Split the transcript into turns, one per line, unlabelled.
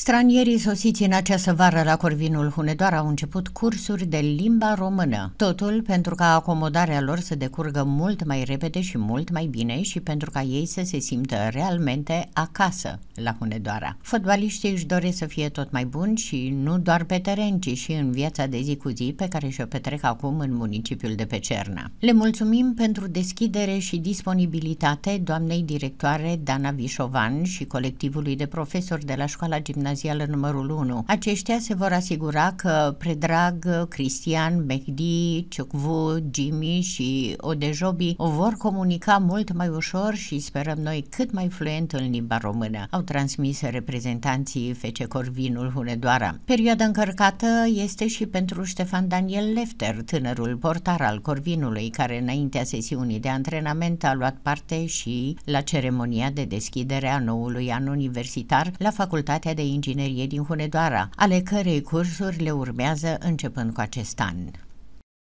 Stranierii sosiți în această vară la Corvinul Hunedoara au început cursuri de limba română. Totul pentru ca acomodarea lor să decurgă mult mai repede și mult mai bine și pentru ca ei să se simtă realmente acasă la Hunedoara. Fotbaliștii își doresc să fie tot mai buni și nu doar pe teren, ci și în viața de zi cu zi pe care și-o petrec acum în municipiul de Pecerna. Le mulțumim pentru deschidere și disponibilitate doamnei directoare Dana Vișovan și colectivului de profesori de la școala gimnazială gimnazială numărul 1. Aceștia se vor asigura că Predrag, Cristian, Mehdi, Ciocvu, Jimmy și Odejobi o vor comunica mult mai ușor și sperăm noi cât mai fluent în limba română, au transmis reprezentanții FC Corvinul Hunedoara. Perioada încărcată este și pentru Ștefan Daniel Lefter, tânărul portar al Corvinului, care înaintea sesiunii de antrenament a luat parte și la ceremonia de deschidere a noului an universitar la Facultatea de inginerie din Hunedoara, ale cărei cursuri le urmează începând cu acest an.